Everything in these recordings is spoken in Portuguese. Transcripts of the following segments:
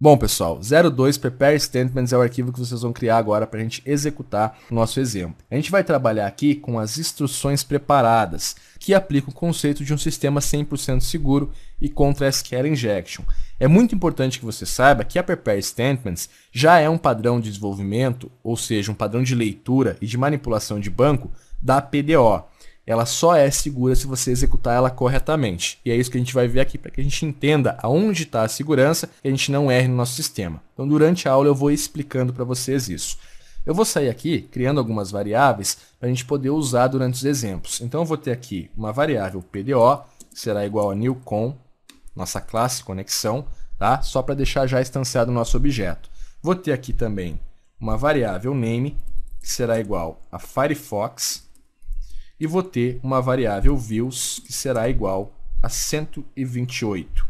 Bom, pessoal, 02 Prepare Statements é o arquivo que vocês vão criar agora para a gente executar o nosso exemplo. A gente vai trabalhar aqui com as instruções preparadas, que aplicam o conceito de um sistema 100% seguro e contra SQL Injection. É muito importante que você saiba que a Prepare Statements já é um padrão de desenvolvimento, ou seja, um padrão de leitura e de manipulação de banco da PDO ela só é segura se você executar ela corretamente. E é isso que a gente vai ver aqui para que a gente entenda aonde está a segurança e a gente não erre no nosso sistema. Então, durante a aula eu vou explicando para vocês isso. Eu vou sair aqui criando algumas variáveis para a gente poder usar durante os exemplos. Então, eu vou ter aqui uma variável PDO, que será igual a newCon, nossa classe conexão, tá? só para deixar já instanciado o nosso objeto. Vou ter aqui também uma variável name, que será igual a Firefox, e vou ter uma variável views que será igual a 128.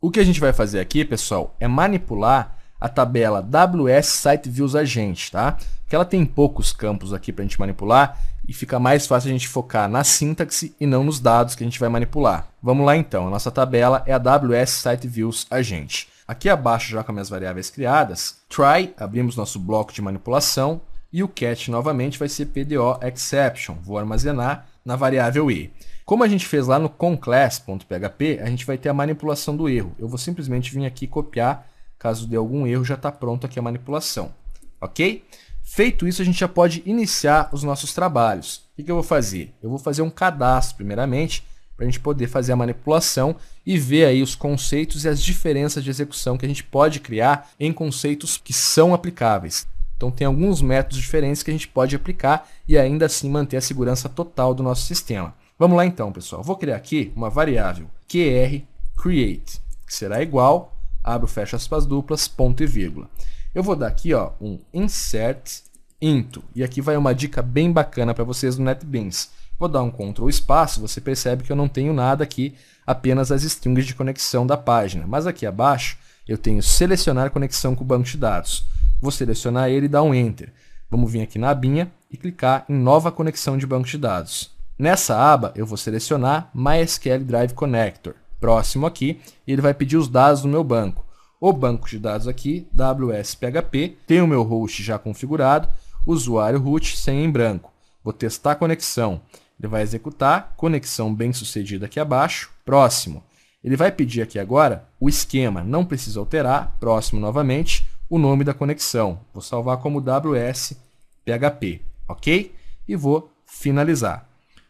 O que a gente vai fazer aqui, pessoal, é manipular a tabela WS Site Views Agente, tá? Que ela tem poucos campos aqui para a gente manipular e fica mais fácil a gente focar na sintaxe e não nos dados que a gente vai manipular. Vamos lá então, a nossa tabela é a WS Site Views Agente. Aqui abaixo, já com minhas variáveis criadas, try, abrimos nosso bloco de manipulação, e o catch novamente vai ser PDO exception. Vou armazenar na variável i. Como a gente fez lá no conclass.php, a gente vai ter a manipulação do erro. Eu vou simplesmente vir aqui copiar, caso dê algum erro, já está pronto aqui a manipulação. Ok? Feito isso, a gente já pode iniciar os nossos trabalhos. O que eu vou fazer? Eu vou fazer um cadastro primeiramente, para a gente poder fazer a manipulação e ver aí os conceitos e as diferenças de execução que a gente pode criar em conceitos que são aplicáveis. Então tem alguns métodos diferentes que a gente pode aplicar e ainda assim manter a segurança total do nosso sistema. Vamos lá então, pessoal. Vou criar aqui uma variável qr create, que será igual, abro, fecha aspas duplas, ponto e vírgula. Eu vou dar aqui ó, um insert into, e aqui vai uma dica bem bacana para vocês no NetBeans. Vou dar um control espaço, você percebe que eu não tenho nada aqui, apenas as strings de conexão da página. Mas aqui abaixo eu tenho selecionar conexão com o banco de dados. Vou selecionar ele e dar um Enter. Vamos vir aqui na abinha e clicar em Nova conexão de banco de dados. Nessa aba, eu vou selecionar MySQL Drive Connector. Próximo aqui, ele vai pedir os dados do meu banco. O banco de dados aqui, WSPHP, tem o meu host já configurado, usuário root sem em branco. Vou testar a conexão. Ele vai executar, conexão bem sucedida aqui abaixo. Próximo. Ele vai pedir aqui agora o esquema, não precisa alterar, próximo novamente o nome da conexão. Vou salvar como WSPHP, ok? E vou finalizar.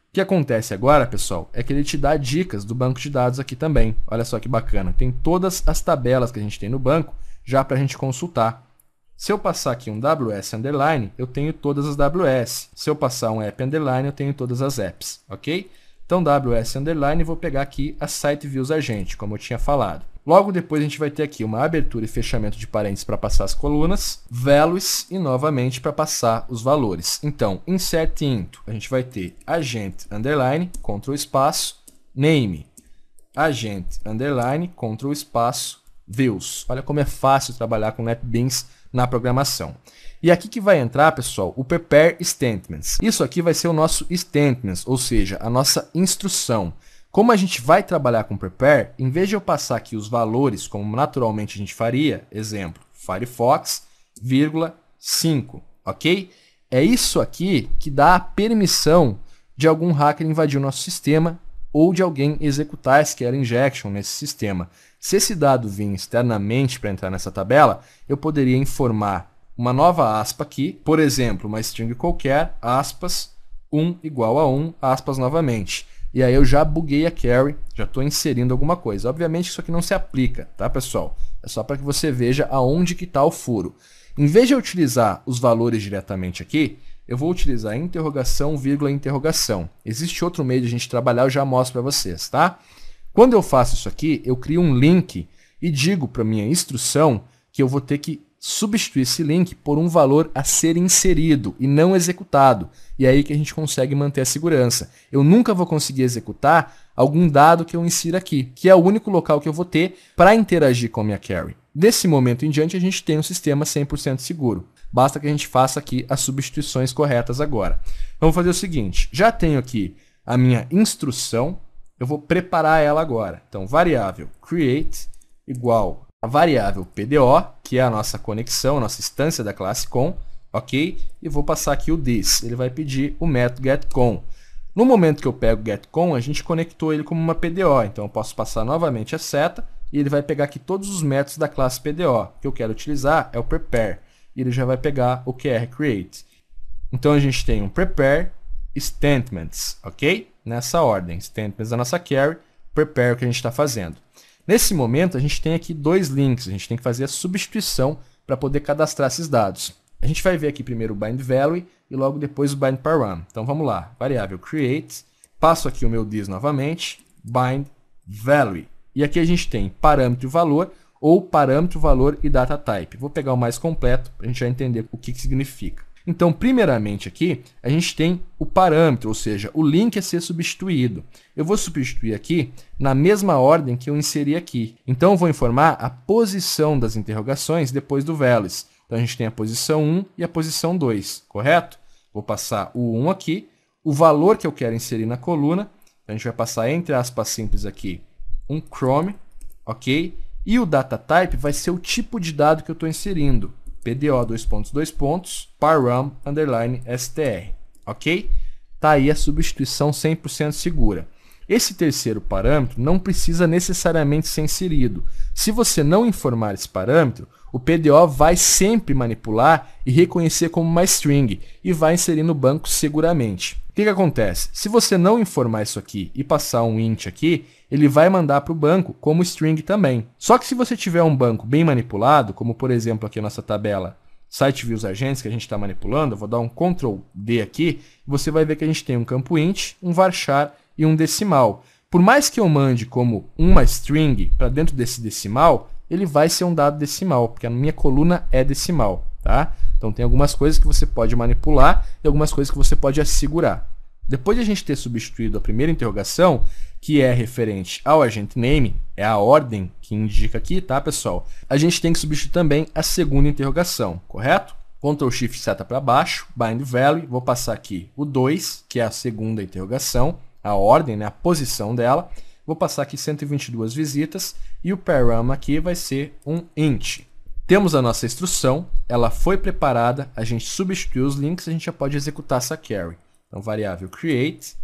O que acontece agora, pessoal, é que ele te dá dicas do banco de dados aqui também. Olha só que bacana. Tem todas as tabelas que a gente tem no banco já para a gente consultar. Se eu passar aqui um WS underline, eu tenho todas as WS. Se eu passar um app underline, eu tenho todas as apps, ok? Então, WS underline, vou pegar aqui a site views agente, como eu tinha falado. Logo depois a gente vai ter aqui uma abertura e fechamento de parênteses para passar as colunas, values e novamente para passar os valores. Então, insert into, a gente vai ter agent underline, control espaço, name, agent underline, control espaço, views. Olha como é fácil trabalhar com NetBeans na programação. E aqui que vai entrar, pessoal, o prepare statements. Isso aqui vai ser o nosso statements, ou seja, a nossa instrução. Como a gente vai trabalhar com Prepare, em vez de eu passar aqui os valores como naturalmente a gente faria, exemplo, Firefox, vírgula, 5, ok? É isso aqui que dá a permissão de algum hacker invadir o nosso sistema ou de alguém executar SQL injection nesse sistema. Se esse dado vir externamente para entrar nessa tabela, eu poderia informar uma nova aspa aqui, por exemplo, uma string qualquer, aspas, 1 igual a 1, aspas novamente. E aí eu já buguei a carry, já estou inserindo alguma coisa. Obviamente isso aqui não se aplica, tá pessoal? É só para que você veja aonde que está o furo. Em vez de eu utilizar os valores diretamente aqui, eu vou utilizar interrogação, vírgula, interrogação. Existe outro meio de a gente trabalhar, eu já mostro para vocês, tá? Quando eu faço isso aqui, eu crio um link e digo para minha instrução que eu vou ter que substituir esse link por um valor a ser inserido e não executado. E é aí que a gente consegue manter a segurança. Eu nunca vou conseguir executar algum dado que eu insiro aqui, que é o único local que eu vou ter para interagir com a minha carry. Desse momento em diante, a gente tem um sistema 100% seguro. Basta que a gente faça aqui as substituições corretas agora. Vamos fazer o seguinte, já tenho aqui a minha instrução, eu vou preparar ela agora. Então, variável create igual a variável PDO, que é a nossa conexão, a nossa instância da classe com, ok? E vou passar aqui o this, ele vai pedir o método getCon. No momento que eu pego getCon, a gente conectou ele como uma PDO, então eu posso passar novamente a seta e ele vai pegar aqui todos os métodos da classe PDO. O que eu quero utilizar é o prepare, e ele já vai pegar o QRCreate. Então a gente tem um prepare, statements, ok? Nessa ordem, statements da nossa carry, prepare o que a gente está fazendo. Nesse momento, a gente tem aqui dois links, a gente tem que fazer a substituição para poder cadastrar esses dados. A gente vai ver aqui primeiro o bind value e logo depois o bind param. Então vamos lá, variável create, passo aqui o meu this novamente, bind value. E aqui a gente tem parâmetro valor ou parâmetro valor e data type. Vou pegar o mais completo para a gente já entender o que, que significa. Então, primeiramente aqui, a gente tem o parâmetro, ou seja, o link a ser substituído. Eu vou substituir aqui na mesma ordem que eu inseri aqui. Então, eu vou informar a posição das interrogações depois do values. Então, a gente tem a posição 1 e a posição 2, correto? Vou passar o 1 aqui, o valor que eu quero inserir na coluna, então, a gente vai passar entre aspas simples aqui um Chrome, ok? E o data type vai ser o tipo de dado que eu estou inserindo. PDO, dois pontos, dois pontos, underline, str, ok? Tá aí a substituição 100% segura. Esse terceiro parâmetro não precisa necessariamente ser inserido. Se você não informar esse parâmetro, o PDO vai sempre manipular e reconhecer como uma string e vai inserir no banco seguramente. O que, que acontece? Se você não informar isso aqui e passar um int aqui, ele vai mandar para o banco como string também. Só que se você tiver um banco bem manipulado, como por exemplo aqui a nossa tabela site views agentes que a gente está manipulando, eu vou dar um Ctrl D aqui, você vai ver que a gente tem um campo int, um varchar e um decimal. Por mais que eu mande como uma string para dentro desse decimal, ele vai ser um dado decimal, porque a minha coluna é decimal, tá? Então tem algumas coisas que você pode manipular e algumas coisas que você pode assegurar. Depois de a gente ter substituído a primeira interrogação, que é referente ao agente name, é a ordem que indica aqui, tá, pessoal? A gente tem que substituir também a segunda interrogação, correto? Ctrl Shift seta para baixo, bind value, vou passar aqui o 2, que é a segunda interrogação, a ordem, né, a posição dela. Vou passar aqui 122 visitas e o param aqui vai ser um int. Temos a nossa instrução, ela foi preparada, a gente substituiu os links, a gente já pode executar essa carry. Então, variável create,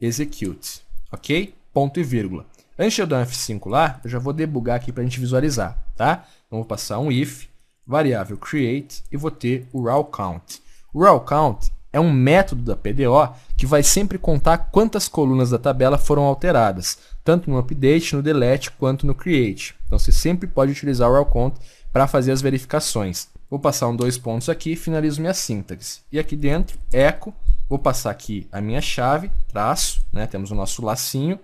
execute, ok? Ponto e vírgula. Antes de eu dar um F5 lá, eu já vou debugar aqui para a gente visualizar, tá? Então, vou passar um if, variável create e vou ter o raw count. O raw count é um método da PDO que vai sempre contar quantas colunas da tabela foram alteradas, tanto no update, no delete, quanto no create. Então você sempre pode utilizar o raw count para fazer as verificações. Vou passar um dois pontos aqui, finalizo minha sintaxe. E aqui dentro, echo Vou passar aqui a minha chave, traço, né? Temos o nosso lacinho,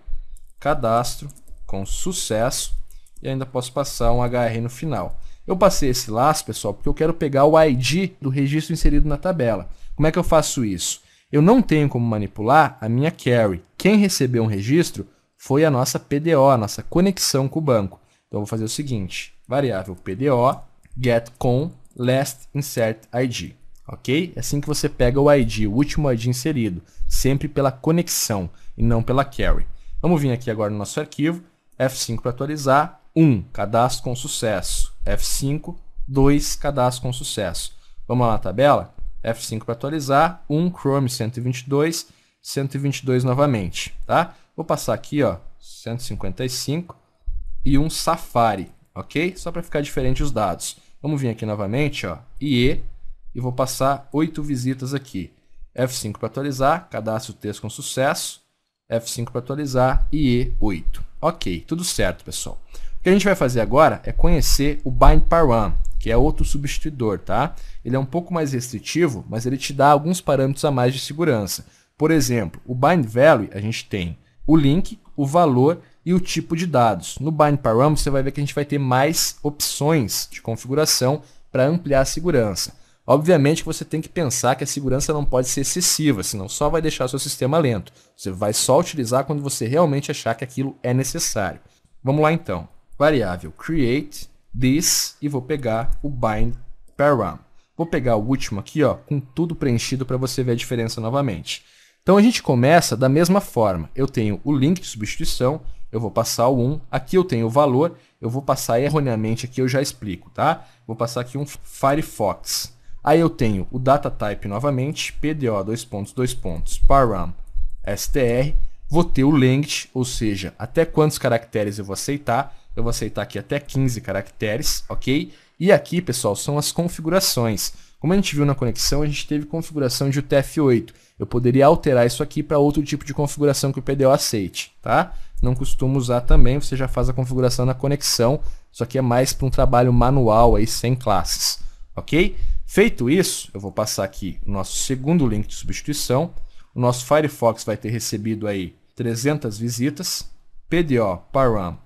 cadastro com sucesso e ainda posso passar um HR no final. Eu passei esse laço, pessoal, porque eu quero pegar o ID do registro inserido na tabela. Como é que eu faço isso? Eu não tenho como manipular a minha carry. Quem recebeu um registro foi a nossa PDO, a nossa conexão com o banco. Então, eu vou fazer o seguinte, variável PDO, com last insert ID ok? É assim que você pega o ID, o último ID inserido, sempre pela conexão e não pela carry. Vamos vir aqui agora no nosso arquivo, F5 para atualizar, 1, cadastro com sucesso, F5, 2, cadastro com sucesso. Vamos lá na tabela, F5 para atualizar, 1, Chrome 122, 122 novamente, tá? Vou passar aqui, ó, 155 e um Safari, ok? Só para ficar diferente os dados. Vamos vir aqui novamente, ó, IE e vou passar oito visitas aqui. F5 para atualizar, cadastro texto com sucesso, F5 para atualizar e E8. Ok, tudo certo, pessoal. O que a gente vai fazer agora é conhecer o bind param, que é outro substituidor, tá? Ele é um pouco mais restritivo, mas ele te dá alguns parâmetros a mais de segurança. Por exemplo, o bind value a gente tem o link, o valor e o tipo de dados. No bind param você vai ver que a gente vai ter mais opções de configuração para ampliar a segurança. Obviamente que você tem que pensar que a segurança não pode ser excessiva, senão só vai deixar seu sistema lento. Você vai só utilizar quando você realmente achar que aquilo é necessário. Vamos lá então. Variável create this e vou pegar o bind param. Vou pegar o último aqui, ó, com tudo preenchido para você ver a diferença novamente. Então a gente começa da mesma forma. Eu tenho o link de substituição, eu vou passar o 1, aqui eu tenho o valor, eu vou passar erroneamente aqui, eu já explico, tá? Vou passar aqui um Firefox. Aí eu tenho o data type novamente, PDO, dois pontos, dois pontos, param, str, vou ter o length, ou seja, até quantos caracteres eu vou aceitar. Eu vou aceitar aqui até 15 caracteres, ok? E aqui, pessoal, são as configurações. Como a gente viu na conexão, a gente teve configuração de UTF-8. Eu poderia alterar isso aqui para outro tipo de configuração que o PDO aceite, tá? Não costumo usar também, você já faz a configuração na conexão. Isso aqui é mais para um trabalho manual aí, sem classes, ok? Feito isso, eu vou passar aqui o nosso segundo link de substituição. O nosso Firefox vai ter recebido aí 300 visitas, PDO param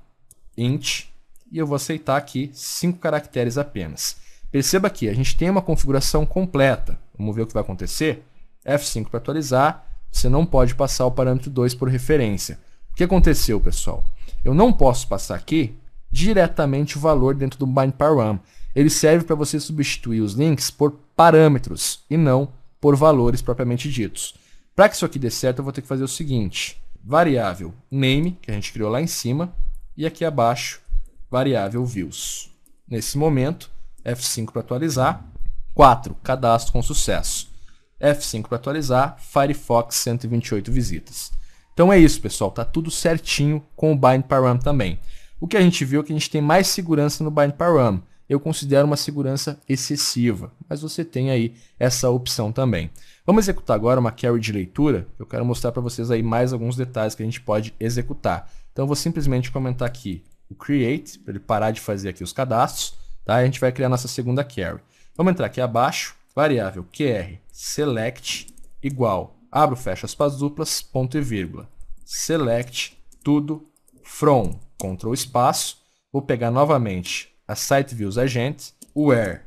int, e eu vou aceitar aqui 5 caracteres apenas. Perceba que a gente tem uma configuração completa. Vamos ver o que vai acontecer. F5 para atualizar, você não pode passar o parâmetro 2 por referência. O que aconteceu, pessoal? Eu não posso passar aqui diretamente o valor dentro do bind param ele serve para você substituir os links por parâmetros e não por valores propriamente ditos. Para que isso aqui dê certo, eu vou ter que fazer o seguinte: variável name, que a gente criou lá em cima, e aqui abaixo, variável views. Nesse momento, F5 para atualizar, 4, cadastro com sucesso. F5 para atualizar, Firefox 128 visitas. Então é isso, pessoal, tá tudo certinho com o bind param também. O que a gente viu é que a gente tem mais segurança no bind param eu considero uma segurança excessiva, mas você tem aí essa opção também. Vamos executar agora uma carry de leitura? Eu quero mostrar para vocês aí mais alguns detalhes que a gente pode executar. Então eu vou simplesmente comentar aqui o create, para ele parar de fazer aqui os cadastros, tá? a gente vai criar nossa segunda carry. Vamos entrar aqui abaixo, variável qr select igual, abro, fecho aspas duplas, ponto e vírgula, select tudo from, control espaço, vou pegar novamente a site views agent, where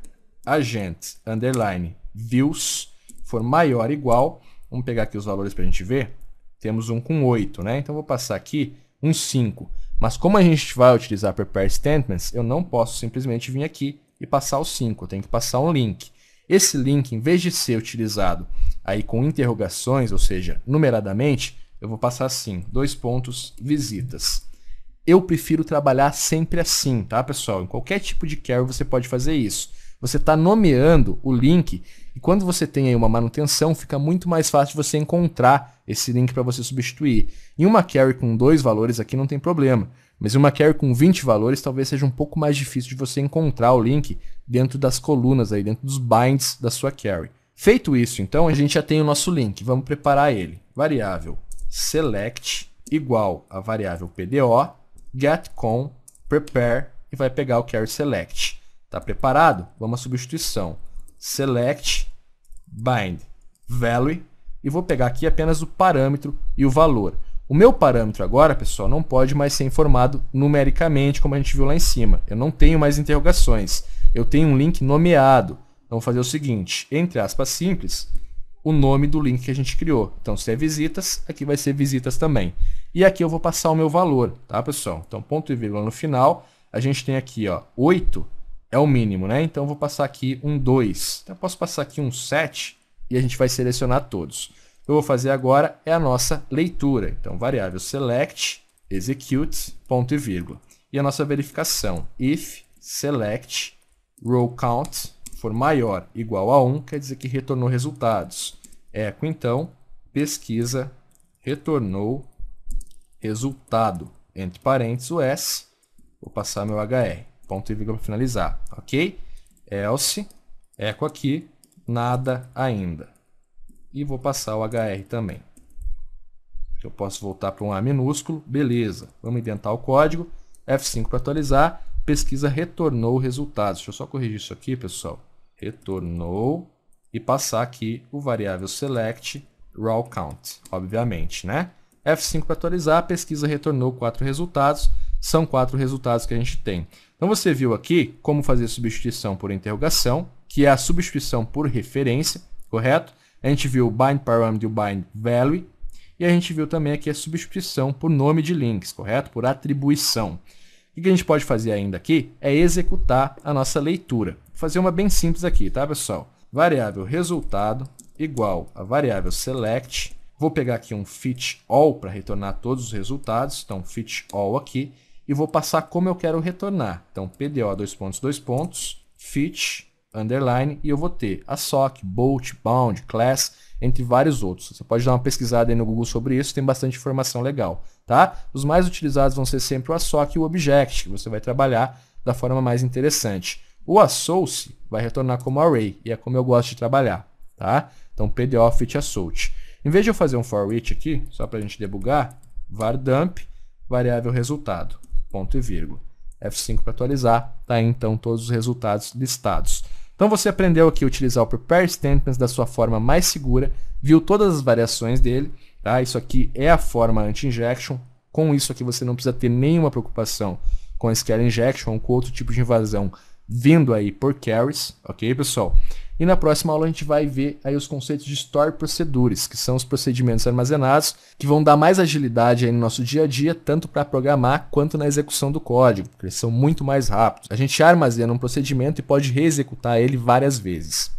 agent underline views for maior ou igual, vamos pegar aqui os valores para a gente ver, temos um com 8, né? Então vou passar aqui um 5. Mas como a gente vai utilizar prepare statements, eu não posso simplesmente vir aqui e passar o 5, eu tenho que passar um link. Esse link, em vez de ser utilizado aí com interrogações, ou seja, numeradamente, eu vou passar assim, dois pontos, visitas. Eu prefiro trabalhar sempre assim, tá, pessoal? Em qualquer tipo de carry você pode fazer isso. Você está nomeando o link e quando você tem aí uma manutenção, fica muito mais fácil você encontrar esse link para você substituir. Em uma carry com dois valores aqui não tem problema, mas em uma carry com 20 valores talvez seja um pouco mais difícil de você encontrar o link dentro das colunas aí, dentro dos binds da sua carry. Feito isso, então a gente já tem o nosso link. Vamos preparar ele. Variável select igual a variável PDO get com, prepare e vai pegar o carry select. Tá preparado? Vamos à substituição. Select bind value e vou pegar aqui apenas o parâmetro e o valor. O meu parâmetro agora, pessoal, não pode mais ser informado numericamente, como a gente viu lá em cima. Eu não tenho mais interrogações. Eu tenho um link nomeado. Então, vou fazer o seguinte, entre aspas simples, o nome do link que a gente criou. Então, se é visitas, aqui vai ser visitas também. E aqui eu vou passar o meu valor, tá, pessoal? Então, ponto e vírgula no final. A gente tem aqui, ó, 8 é o mínimo, né? Então, eu vou passar aqui um 2. Então, eu posso passar aqui um 7 e a gente vai selecionar todos. O que Eu vou fazer agora é a nossa leitura. Então, variável select, execute, ponto e vírgula. E a nossa verificação, if select row count for maior igual a 1, quer dizer que retornou resultados. Eco, então, pesquisa, retornou resultado, entre parênteses, o S, vou passar meu HR, ponto e vírgula para finalizar, ok? Else, eco aqui, nada ainda. E vou passar o HR também. Eu posso voltar para um A minúsculo, beleza. Vamos indentar o código, F5 para atualizar, pesquisa retornou o resultado. Deixa eu só corrigir isso aqui, pessoal. Retornou e passar aqui o variável select raw count, obviamente, né? F5 para atualizar, a pesquisa retornou quatro resultados, são quatro resultados que a gente tem. Então você viu aqui como fazer substituição por interrogação, que é a substituição por referência, correto? A gente viu o bind parameter, e o bind value, e a gente viu também aqui a substituição por nome de links, correto? Por atribuição. O que a gente pode fazer ainda aqui é executar a nossa leitura. Vou fazer uma bem simples aqui, tá, pessoal? Variável resultado igual a variável select Vou pegar aqui um fit all para retornar todos os resultados. Então, fit all aqui. E vou passar como eu quero retornar. Então, PDO, dois pontos, dois pontos, fit, underline. E eu vou ter a SOC, bolt, bound, class, entre vários outros. Você pode dar uma pesquisada aí no Google sobre isso, tem bastante informação legal. Tá? Os mais utilizados vão ser sempre o ASOC e o Object, que você vai trabalhar da forma mais interessante. O associate vai retornar como array, e é como eu gosto de trabalhar. Tá? Então, PDO, fit, associate. Em vez de eu fazer um for each aqui, só para a gente debugar, var dump, variável resultado, ponto e vírgula. F5 para atualizar, tá aí então todos os resultados listados. Então você aprendeu aqui a utilizar o Prepare Statements da sua forma mais segura, viu todas as variações dele, tá? Isso aqui é a forma anti-injection, com isso aqui você não precisa ter nenhuma preocupação com SQL injection ou com outro tipo de invasão vindo aí por carries, ok, pessoal? E na próxima aula a gente vai ver aí os conceitos de store procedures, que são os procedimentos armazenados que vão dar mais agilidade aí no nosso dia a dia, tanto para programar quanto na execução do código, porque eles são muito mais rápidos. A gente armazena um procedimento e pode reexecutar ele várias vezes.